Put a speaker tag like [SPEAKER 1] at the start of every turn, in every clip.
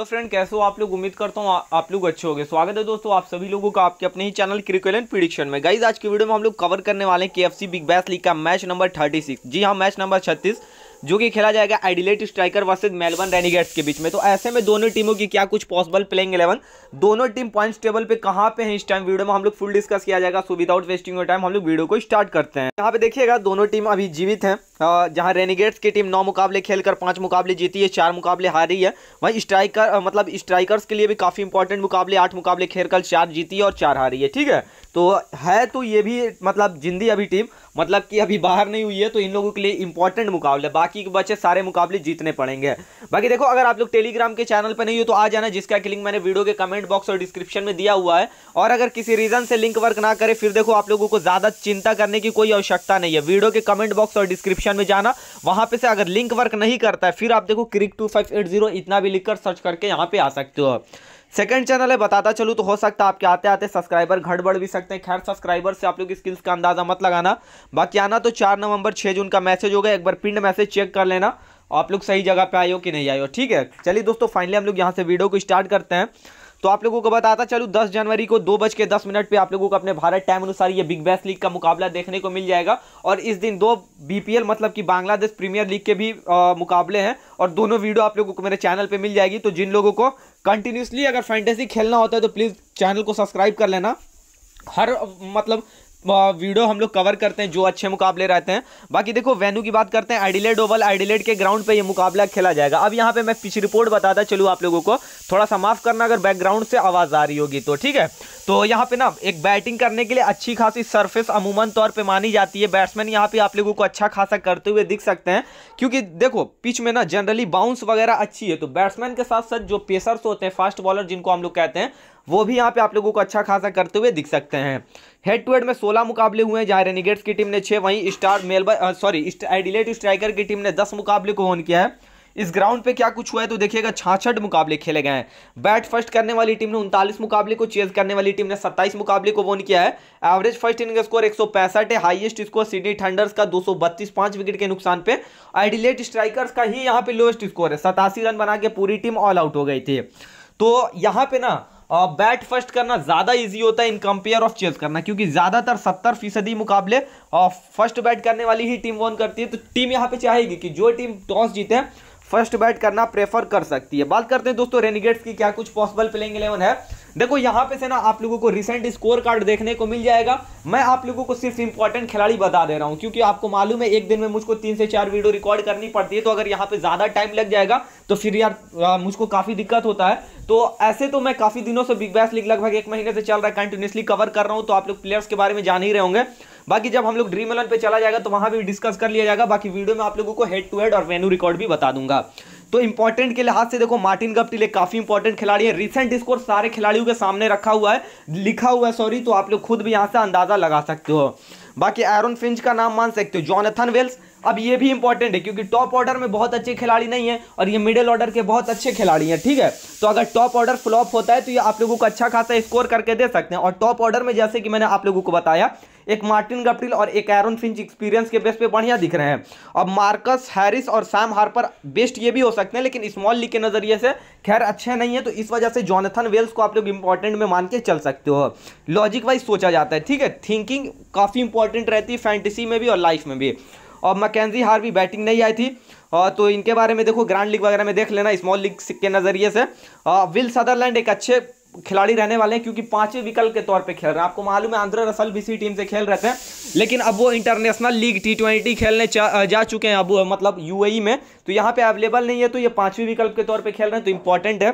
[SPEAKER 1] तो फ्रेंड कैसे हो आप लोग उम्मीद करता हूँ आप लोग अच्छे होंगे स्वागत है दोस्तों आप सभी लोगों का आपके अपने ही चैनल क्रिकेट एंड प्रिडिक्शन में गाइज आज की वीडियो में हम लोग कवर करने वाले हैं के बिग बैस लीग का मैच नंबर 36 जी हाँ मैच नंबर जो कि खेला जाएगा Adelaide Striker versus Melbourne Renegades के बीच में तो ऐसे में दोनों टीमों की क्या कुछ पॉसिबल प्लेइंग इलेवन दोनों टीम पॉइंट्स टेबल पे कहाँ पे है इस टाइम वीडियो में हम लोग फुल डिस्कस किया जाएगा so without wasting your time हम लोग वीडियो को स्टार्ट करते हैं यहाँ पे देखिएगा दोनों टीम अभी जीवित है जहाँ रेनिगेट्स की टीम नौ मुकाबले खेलकर पांच मुकाबले जीती है चार मुकाबले हारी है वहीं स्ट्राइकर मतलब स्ट्राइकर्स के लिए भी काफी इंपॉर्टेंट मुकाबले आठ मुकाबले खेलकर चार जीती है और चार हारी है ठीक है तो है तो ये भी मतलब जिंदी अभी टीम मतलब कि अभी बाहर नहीं हुई है तो इन लोगों के लिए इंपॉर्टेंट मुकाबले बाकी के बच्चे सारे मुकाबले जीतने पड़ेंगे बाकी देखो अगर आप लोग टेलीग्राम के चैनल पर नहीं हो तो आ जाना जिसका कि लिंक मैंने वीडियो के कमेंट बॉक्स और डिस्क्रिप्शन में दिया हुआ है और अगर किसी रीजन से लिंक वर्क ना करे फिर देखो आप लोगों को ज़्यादा चिंता करने की कोई आवश्यकता नहीं है वीडियो के कमेंट बॉक्स और डिस्क्रिप्शन में जाना वहां पे से अगर लिंक वर्क नहीं करता है फिर आप देखो क्रिक टू एट जीरो इतना भी लिखकर सर्च करके यहाँ पे आ सकते हो सेकंड चैनल है बताता चलूँ तो हो सकता है आपके आते आते सब्सक्राइबर घट बढ़ भी सकते हैं खैर सब्सक्राइबर से आप लोग स्किल्स का अंदाज़ा मत लगाना बाकी आना तो चार नवंबर छः जून का मैसेज होगा एक बार पिंड मैसेज चेक कर लेना आप लोग सही जगह पे आए हो कि नहीं आए हो ठीक है चलिए दोस्तों फाइनली हम लोग यहाँ से वीडियो को स्टार्ट करते हैं तो आप लोगों को बताता चलूँ दस जनवरी को दो बज के दस मिनट पर आप लोगों को अपने भारत टाइम अनुसार ये बिग बैस लीग का मुकाबला देखने को मिल जाएगा और इस दिन दो बीपीएल मतलब कि बांग्लादेश प्रीमियर लीग के भी आ, मुकाबले हैं और दोनों वीडियो आप लोगों को मेरे चैनल पर मिल जाएगी तो जिन लोगों को कंटिन्यूसली अगर फैंटेसी खेलना होता है तो प्लीज़ चैनल को सब्सक्राइब कर लेना हर मतलब वीडियो हम लोग कवर करते हैं जो अच्छे मुकाबले रहते हैं बाकी देखो वेन्यू की बात करते हैं एडिलेड ओवल एडिलेड के ग्राउंड पे ये मुकाबला खेला जाएगा अब यहाँ पे मैं पिछली रिपोर्ट बताता चलू आप लोगों को थोड़ा सा माफ़ करना अगर बैकग्राउंड से आवाज़ आ रही होगी तो ठीक है तो यहाँ पे ना एक बैटिंग करने के लिए अच्छी खासी सर्फेस अमूमन तौर पर मानी जाती है बैट्समैन यहाँ पे आप लोगों को अच्छा खासा करते हुए दिख सकते हैं क्योंकि देखो पिच में ना जनरली बाउंस वगैरह अच्छी है तो बैट्समैन के साथ साथ जो पेसर्स होते हैं फास्ट बॉलर जिनको हम लोग कहते हैं वो भी यहाँ पे आप लोगों को अच्छा खासा करते हुए दिख सकते हैं हेड टू हेड में 16 मुकाबले हुए हैं जहाँ रेनिगेट्स की टीम ने छः वहीं star Melbourne sorry Adelaide Striker की टीम ने दस मुकाबले को ऑन किया है इस ग्राउंड पे क्या कुछ हुआ है तो देखिएगा छाछठ मुकाबले खेले गए हैं बैट फर्स्ट करने वाली टीम ने उनतालीस मुकाबले को चेज करने वाली टीम ने 27 मुकाबले को वोन किया है एवरेज फर्स्ट इनिंग स्कोर एक है हाईएस्ट स्कोर सिडनी थंडर्स का दो पांच विकेट के नुकसान पे एडिलेट स्ट्राइकर्स का ही यहाँ पे लोएस्ट स्कोर है सतासी रन बना के पूरी टीम ऑल आउट हो गई थी तो यहाँ पे ना बैट फर्स्ट करना ज़्यादा इजी होता है इन कंपेयर ऑफ चेस करना क्योंकि ज़्यादातर सत्तर फीसदी मुकाबले फर्स्ट बैट करने वाली ही टीम वन करती है तो टीम यहाँ पे चाहेगी कि जो टीम टॉस जीते फर्स्ट बैट करना प्रेफर कर सकती है बात करते हैं दोस्तों रेनिगेट्स की क्या कुछ पॉसिबल प्लेइंग इलेवन है देखो यहाँ पे से ना आप लोगों को रिसेंट स्कोर कार्ड देखने को मिल जाएगा मैं आप लोगों को सिर्फ इंपॉर्टेंट खिलाड़ी बता दे रहा हूँ क्योंकि आपको मालूम है एक दिन में मुझको तीन से चार वीडियो रिकॉर्ड करनी पड़ती है तो अगर यहाँ पे ज़्यादा टाइम लग जाएगा तो फिर यार मुझको काफ़ी दिक्कत होता है तो ऐसे तो मैं काफ़ी दिनों से बिग बैस लीग लगभग एक महीने से चल रहा है कंटिन्यूसली कवर कर रहा हूँ तो आप लोग प्लेयर्स के बारे में जान ही रहे होंगे बाकी जब हम लोग ड्रीम इलेवन पे चला जाएगा तो वहां भी डिस्कस कर लिया जाएगा बाकी वीडियो में आप लोगों को हेड टू हेड और वेन्यू रिकॉर्ड भी बता दूंगा तो इंपॉर्टेंट के लिहाज से देखो मार्टिन गप्टिले काफी इंपॉर्टेंट खिलाड़ी है रिसेंट स्कोर सारे खिलाड़ियों के सामने रखा हुआ है लिखा हुआ है सॉरी तो आप लोग खुद भी यहां से अंदाजा लगा सकते हो बाकी एरोन फिंच का नाम मान सकते हो जॉनथन वेल्स अब ये भी इंपॉर्टेंट है क्योंकि टॉप ऑर्डर में बहुत अच्छे खिलाड़ी नहीं है और ये मिडिल ऑर्डर के बहुत अच्छे खिलाड़ी हैं ठीक है तो अगर टॉप ऑर्डर फ्लॉप होता है तो ये आप लोगों को अच्छा खासा स्कोर करके दे सकते हैं और टॉप ऑर्डर में जैसे कि मैंने आप लोगों को बताया एक मार्टिन गप्टिल और एक एरन फिंच एक्सपीरियंस के बेस पे बढ़िया दिख रहे हैं अब मार्कस हैरिस और सैम हार्पर बेस्ट ये भी हो सकते हैं लेकिन स्मॉल लीग के नज़रिए से खैर अच्छे नहीं है तो इस वजह से जॉनथन वेल्स को आप लोग इंपॉर्टेंट में मान के चल सकते हो लॉजिक वाइज सोचा जाता है ठीक है थिंकिंग काफ़ी इंपॉर्टेंट रहती है फैंटेसी में भी और लाइफ में भी और मैकेजी हार भी बैटिंग नहीं आई थी और तो इनके बारे में देखो ग्रैंड लीग वगैरह में देख लेना स्मॉल लीग के नज़रिए से विल सदरलैंड एक अच्छे खिलाड़ी रहने वाले हैं क्योंकि पांचवें विकल्प के तौर पे खेल रहे हैं आपको मालूम है आंध्र रसल भी इसी टीम से खेल रहे थे लेकिन अब वो इंटरनेशनल लीग टी ट्वेंटी खेलने जा चुके हैं अब मतलब यूएई e में तो यहाँ पे अवेलेबल नहीं है तो ये पांचवी विकल्प के तौर पे खेल रहे हैं तो इंपॉर्टेंट है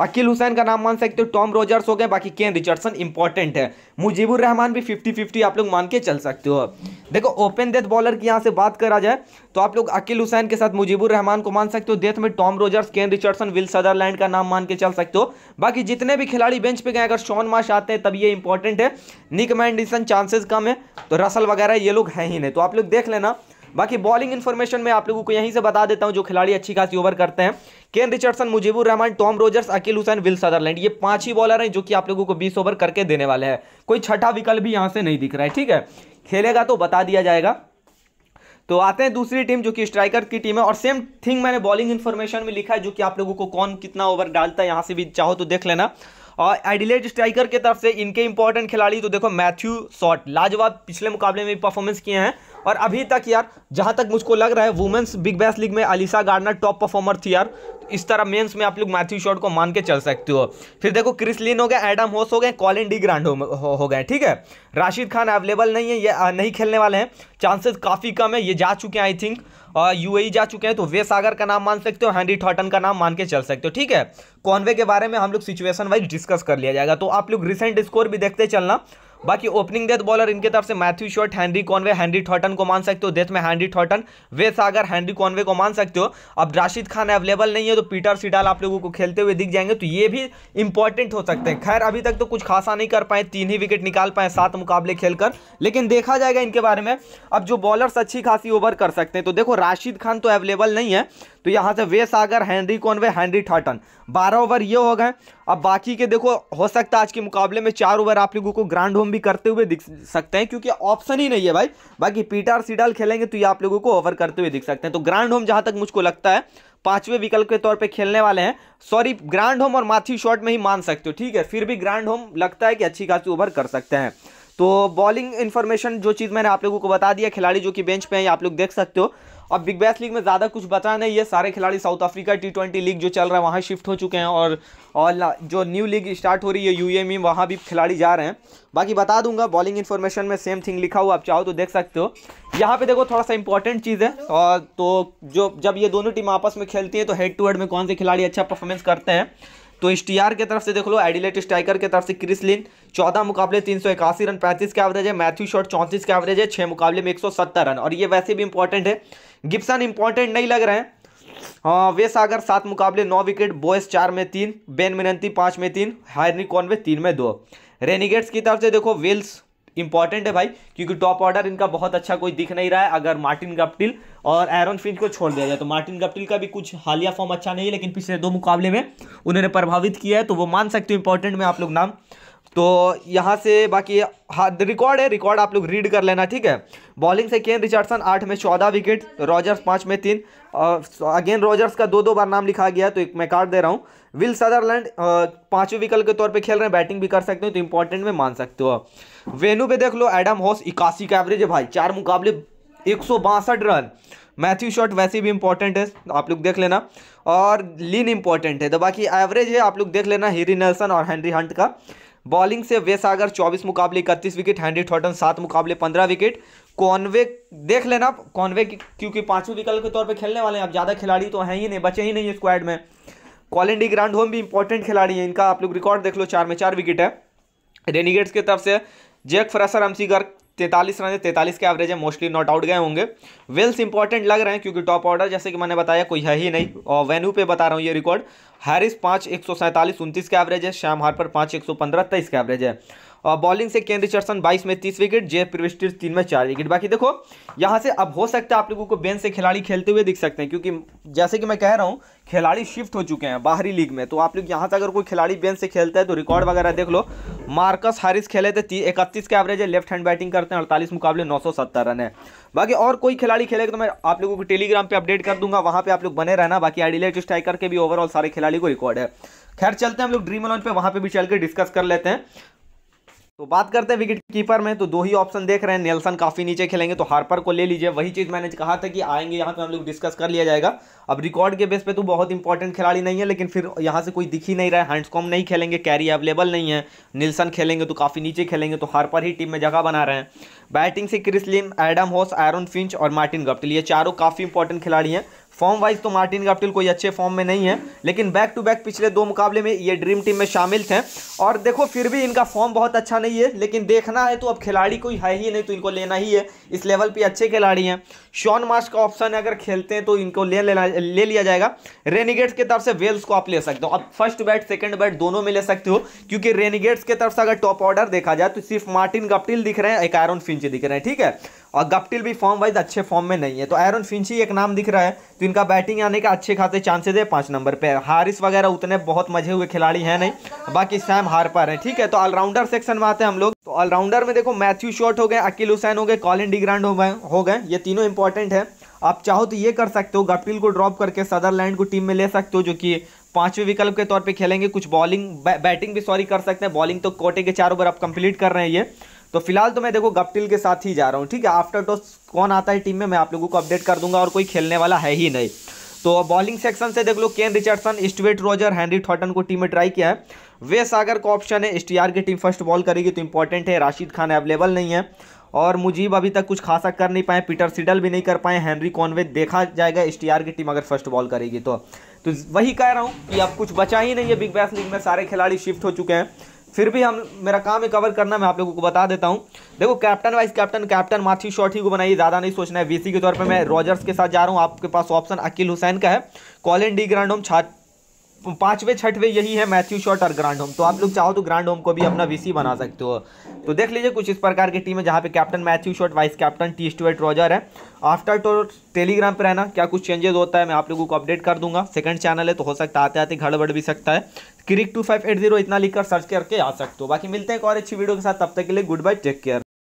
[SPEAKER 1] अकील हुसैन का नाम मान सकते हो टॉम रोजर्स हो गए बाकी केन रिचर्डसन इंपॉर्टेंट है मुजीबुर रहमान भी फिफ्टी फिफ्टी आप लोग मान के चल सकते हो देखो ओपन डेथ बॉलर की यहाँ से बात करा जाए तो आप लोग अकील हुसैन के साथ मुजीबुर रहमान को मान सकते हो डेथ में Tom Rogers Kane Richardson Will Sutherland का नाम मान के चल सकते हो बाकी जितने भी खिलाड़ी बेंच पे गए अगर शॉन माश आते हैं तब ये इंपॉर्टेंट है निक मैंडिसन चांसेस कम है तो रसल वगैरह ये लोग हैं ही नहीं तो आप लोग देख लेना बाकी बॉलिंग इन्फॉर्मेशन में आप लोगों को यहीं से बता देता हूँ जो खिलाड़ी अच्छी खासी ओवर करते हैं Kane Richardson Mujeebur Rahman Tom Rogers Akeal Hosein Will Sutherland ये पांच ही बॉलर हैं जो कि आप लोगों को बीस ओवर करके देने वाले हैं कोई छठा विकल्प भी यहाँ से नहीं दिख रहा है ठीक है खेलेगा तो बता दिया जाएगा तो आते हैं दूसरी टीम जो कि स्ट्राइकर की टीम है और सेम थिंग मैंने बॉलिंग इन्फॉर्मेशन में लिखा है जो कि आप लोगों को कौन कितना ओवर डालता है यहाँ से भी चाहो तो देख लेना और एडिलेड स्ट्राइकर की तरफ से इनके इंपॉर्टेंट खिलाड़ी तो देखो मैथ्यू शॉट लाजवाब पिछले मुकाबले में परफॉर्मेंस किए हैं और अभी तक यार जहाँ तक मुझको लग रहा है वुमेंस बिग बैस लीग में अलीसा गार्डनर टॉप परफॉर्मर थी यार इस तरह मेंस में आप लोग मैथ्यू शॉर्ट को मान के चल सकते हो फिर देखो क्रिसलिन हो गया एडम होस हो गए कॉलिन डी ग्रांड हो, हो, हो गए ठीक है राशिद खान अवेलेबल नहीं है ये नहीं खेलने वाले हैं चांसेस काफ़ी कम है ये जा चुके हैं आई थिंक यू जा चुके हैं तो वे सागर का नाम मान सकते हो हैंनरी थॉटन का नाम मान के चल सकते हो ठीक है कॉन्वे के बारे में हम लोग सिचुएशन वाइज डिस्कस कर लिया जाएगा तो आप लोग रिसेंट स्कोर भी देखते चलना बाकी ओपनिंग डेथ बॉलर इनके तरफ से Matthew Short Henry Conway Henry थॉटन को मान सकते हो डेथ में हैंनरी थॉटन वे सागर हैंनरी कॉनवे को मान सकते हो अब राशिद खान अवेलेबल नहीं है तो पीटर सिडाल आप लोगों को खेलते हुए दिख जाएंगे तो ये भी इंपॉर्टेंट हो सकते हैं खैर अभी तक तो कुछ खासा नहीं कर पाए तीन ही विकेट निकाल पाए सात मुकाबले खेलकर लेकिन देखा जाएगा इनके बारे में अब जो बॉलर्स अच्छी खासी ओवर कर सकते हैं तो देखो राशिद खान तो अवेलेबल नहीं है तो यहाँ से Wes Agar Henry Conway Henry थॉटन बारह ओवर ये हो गए अब बाकी के देखो हो सकता है आज के मुकाबले में चार ओवर आप लोगों को ग्रांड होम भी करते हुए दिख सकते हैं क्योंकि ऑप्शन ही नहीं है भाई बाकी पीटर सीडाल खेलेंगे तो ये आप लोगों को ओवर करते हुए दिख सकते हैं तो ग्रांड होम जहां तक मुझको लगता है पांचवें विकल्प के तौर पे खेलने वाले हैं सॉरी ग्रांड होम और माथी शॉट में ही मान सकते हो ठीक है फिर भी ग्रांड होम लगता है कि अच्छी खासी ओवर कर सकते हैं तो बॉलिंग इन्फॉर्मेशन जो चीज़ मैंने आप लोगों को बता दिया खिलाड़ी जो कि बेंच पे हैं आप लोग देख सकते हो अब बिग बैस लीग में ज़्यादा कुछ बचा नहीं ये सारे खिलाड़ी South Africa T twenty league जो चल रहा है वहाँ शिफ्ट हो चुके हैं और और जो न्यू लीग स्टार्ट हो रही है यू एम e, वहाँ भी खिलाड़ी जा रहे हैं बाकी बता दूंगा बॉलिंग इन्फॉर्मेशन में सेम थिंग लिखा हुआ आप चाहो तो देख सकते हो यहाँ पे देखो थोड़ा सा इंपॉर्टेंट चीज़ है और तो जो जब ये दोनों टीम आपस में खेलती है तो हेड टू हेड में कौन से खिलाड़ी अच्छा परफॉर्मेंस करते हैं तो स्टीआर की तरफ से देख लो एडिलेट स्ट्राइकर की तरफ से क्रिस लिन चौदह मुकाबले तीन सौ इक्यासी रन पैंतीस का एवरेज है मैथ्यू शॉट चौंतीस का एवरेज है छह मुकाबले में एक सौ सत्तर रन और ये वैसे भी इंपॉर्टेंट है गिप्सन इंपॉर्टेंट नहीं लग रहे हैं हाँ, वे सागर सात मुकाबले नौ विकेट बोयस चार में तीन बेन मिनंती पांच में तीन हायरनी कॉनवे तीन में दो रेनिगेट्स की तरफ से देखो विल्स इंपॉर्टेंट है भाई क्योंकि टॉप ऑर्डर इनका बहुत अच्छा कोई दिख नहीं रहा है अगर मार्टिन गप्टिल और एरन फिंच को छोड़ दिया जाए तो मार्टिन गप्टिल का भी कुछ हालिया फॉर्म अच्छा नहीं है लेकिन पिछले दो मुकाबले में उन्होंने प्रभावित किया है तो वो मान सकते हो इंपॉर्टेंट में आप लोग नाम तो यहाँ से बाकी हाँ रिकॉर्ड है रिकॉर्ड आप लोग रीड कर लेना ठीक है बॉलिंग से केन रिचर्डसन आठ में चौदह विकेट रॉजर्स पाँच में तीन अगेन रॉजर्स का दो दो बार नाम लिखा गया तो एक मैं कार्ड दे रहा हूँ विल सदरलैंड पाँचों विकल्प के तौर पे खेल रहे हैं बैटिंग भी कर सकते हो तो इंपॉर्टेंट में मान सकते हो वेन्यू पे देख लो एडम हॉस इक्यासी का एवरेज है भाई चार मुकाबले एक रन मैथ्यू शॉट वैसे भी इंपॉर्टेंट है आप लोग देख लेना और लीन इंपॉर्टेंट है तो बाकी एवरेज है आप लोग देख लेना हेरी नेल्सन और हेनरी हंट का बॉलिंग से वेसागर 24 मुकाबले इकतीस विकेट हेनरी थॉटन सात मुकाबले पंद्रह विकेट कॉन्वे देख लेना कॉनवे क्योंकि पांचवें विकल्प के तौर पे खेलने वाले हैं आप ज़्यादा खिलाड़ी तो हैं ही नहीं बचे ही नहीं स्क्वाड में कॉल इंडी ग्रांड होम भी इंपॉर्टेंट खिलाड़ी है इनका आप लोग रिकॉर्ड देख लो चार में चार विकेट है रेनीगेट्स की तरफ से जैक फ्रेसर गर्ग तैतालीस रन तैतालीस के एवरेज है मोस्टली नॉट आउट गए होंगे वेल्स इंपॉर्टेंट लग रहे हैं क्योंकि टॉप ऑर्डर जैसे कि मैंने बताया कोई है ही नहीं और वेन्यू पे बता रहा हूँ ये रिकॉर्ड हैरिस पाँच एक सौ सैंतालीस उनतीस के एवरेज है श्याम पर पाँच एक सौ पंद्रह तेईस का एवरेज है बॉलिंग से केन रिचर्सन बाईस में तीस विकेट जे प्रिविस्टिर तीन में चार विकेट बाकी देखो यहाँ से अब हो सकता है आप लोगों को बेंच से खिलाड़ी खेलते हुए दिख सकते हैं क्योंकि जैसे कि मैं कह रहा हूँ खिलाड़ी शिफ्ट हो चुके हैं बाहरी लीग में तो आप लोग यहाँ से अगर कोई खिलाड़ी बेंच से खेलता है तो रिकॉर्ड वगैरह देख लो मार्कस हारिस खेले थे इकतीस के एवरेज है लेफ्ट हैंड बैटिंग करते हैं अड़तालीस मुकाबले नौ रन है बाकी और कोई खिलाड़ी खेलेगा तो मैं आप लोगों को टेलीग्राम पे अपडेट कर दूंगा वहाँ पर आप लोग बने रहना बाकी आइडिलेट स्ट्राइकर के भी ओवरऑल सारे खिलाड़ी को रिकॉर्ड है खैर चलते हैं हम लोग ड्रीम अलाउन पे वहाँ पे भी चल के डिस्कस कर लेते हैं तो बात करते हैं विकेट कीपर में तो दो ही ऑप्शन देख रहे हैं नेल्सन काफ़ी नीचे खेलेंगे तो हार्पर को ले लीजिए वही चीज़ मैंने कहा था कि आएंगे यहाँ पे हम लोग डिस्कस कर लिया जाएगा अब रिकॉर्ड के बेस पे तो बहुत इंपॉर्टेंट खिलाड़ी नहीं है लेकिन फिर यहाँ से कोई दिख ही नहीं रहा है हैंड्सकॉम नहीं खेलेंगे कैरी अवेलेबल नहीं है नीलसन खेलेंगे तो काफ़ी नीचे खेलेंगे तो हार्पर ही टीम में जगह बना रहे हैं बैटिंग से Chris Lynn Adam Hose Aaron Finch और मार्टिन गप्टिल ये चारों काफ़ी इंपॉर्टेंट खिलाड़ी हैं फॉर्म वाइज तो मार्टिन गाप्टिल कोई अच्छे फॉर्म में नहीं है लेकिन बैक टू बैक पिछले दो मुकाबले में ये ड्रीम टीम में शामिल थे और देखो फिर भी इनका फॉर्म बहुत अच्छा नहीं है लेकिन देखना है तो अब खिलाड़ी कोई है ही नहीं तो इनको लेना ही है इस लेवल पे अच्छे खिलाड़ी हैं शॉन मार्श का ऑप्शन है अगर खेलते हैं तो इनको ले लेना ले लिया जाएगा रेनिगेट्स की तरफ से वेल्स को आप ले सकते हो अब फर्स्ट बैट सेकेंड बैट दोनों में ले सकते हो क्योंकि रेनिगेट्स की तरफ से अगर टॉप ऑर्डर देखा जाए तो सिर्फ मार्टिन गप्टिल दिख रहे हैं एक आयरन फिंच दिख रहे हैं ठीक है और गप्टिल भी फॉर्म वाइज अच्छे फॉर्म में नहीं है तो एरन फिंची एक नाम दिख रहा है तो इनका बैटिंग आने का अच्छे खासे चांसेज है पाँच नंबर पर हारिस वगैरह उतने बहुत मजे हुए खिलाड़ी हैं नहीं बाकी सैम हार पर है ठीक है तो ऑलराउंडर सेक्शन में आते हैं हम लोग तो ऑलराउंडर में देखो मैथ्यू शॉट हो गए अकील हुसैन हो गए कॉलिन डिग्रांड हो गए हो गए ये तीनों इंपॉर्टेंट है आप चाहो तो ये कर सकते हो गप्टिल को ड्रॉप करके सदरलैंड को टीम में ले सकते हो जो कि पांचवें विकल्प के तौर पे खेलेंगे कुछ बॉलिंग बै, बैटिंग भी सॉरी कर सकते हैं बॉलिंग तो कोटे के चार ओवर आप कंप्लीट कर रहे हैं ये तो फिलहाल तो मैं देखो गप्टिल के साथ ही जा रहा हूँ ठीक है आफ्टर टॉस कौन आता है टीम में मैं आप लोगों को अपडेट कर दूंगा और कोई खेलने वाला है ही नहीं तो बॉलिंग सेक्शन से देख लो Kane Richardson Stuart Roger Henry थॉटन को टीम में ट्राई किया है वे सागर का ऑप्शन है एसटीआर की टीम फर्स्ट बॉल करेगी तो इंपॉर्टेंट है राशिद खान अवेलेबल नहीं है और मुजीब अभी तक कुछ खासा कर नहीं पाए पीटर सिडल भी नहीं कर पाए हैंनरी कॉनवे देखा जाएगा एस की टीम अगर फर्स्ट बॉल करेगी तो तो वही कह रहा हूँ कि अब कुछ बचा ही नहीं है बिग बैस लीग में सारे खिलाड़ी शिफ्ट हो चुके हैं फिर भी हम मेरा काम ही कवर करना मैं आप लोगों को बता देता हूँ देखो captain vice captain captain Matthew Short ही को बनाइए ज़्यादा नहीं सोचना है वीसी के तौर पर मैं रॉजर्स के साथ जा रहा हूँ आपके पास ऑप्शन अकील हुसैन का है कॉलिन डी होम छा पांचवे छठवे यही है मैथ्यू शॉट और ग्रांड होम तो आप लोग चाहो तो ग्रांड होम को भी अपना वीसी बना सकते हो तो देख लीजिए कुछ इस प्रकार की टीम है जहाँ पे captain Matthew Short vice captain T Stuart Roger है आफ्टर तो टेलीग्राम पर रहना क्या कुछ चेंजेस होता है मैं आप लोगों को अपडेट कर दूंगा सेकंड चैनल है तो हो सकता आते आते घड़बड़ भी सकता है cric two five eight zero इतना लिखकर सर्च करके आ सकते हो बाकी मिलते हैं एक और अच्छी वीडियो के साथ तब तक के लिए गुड बाय टेक केयर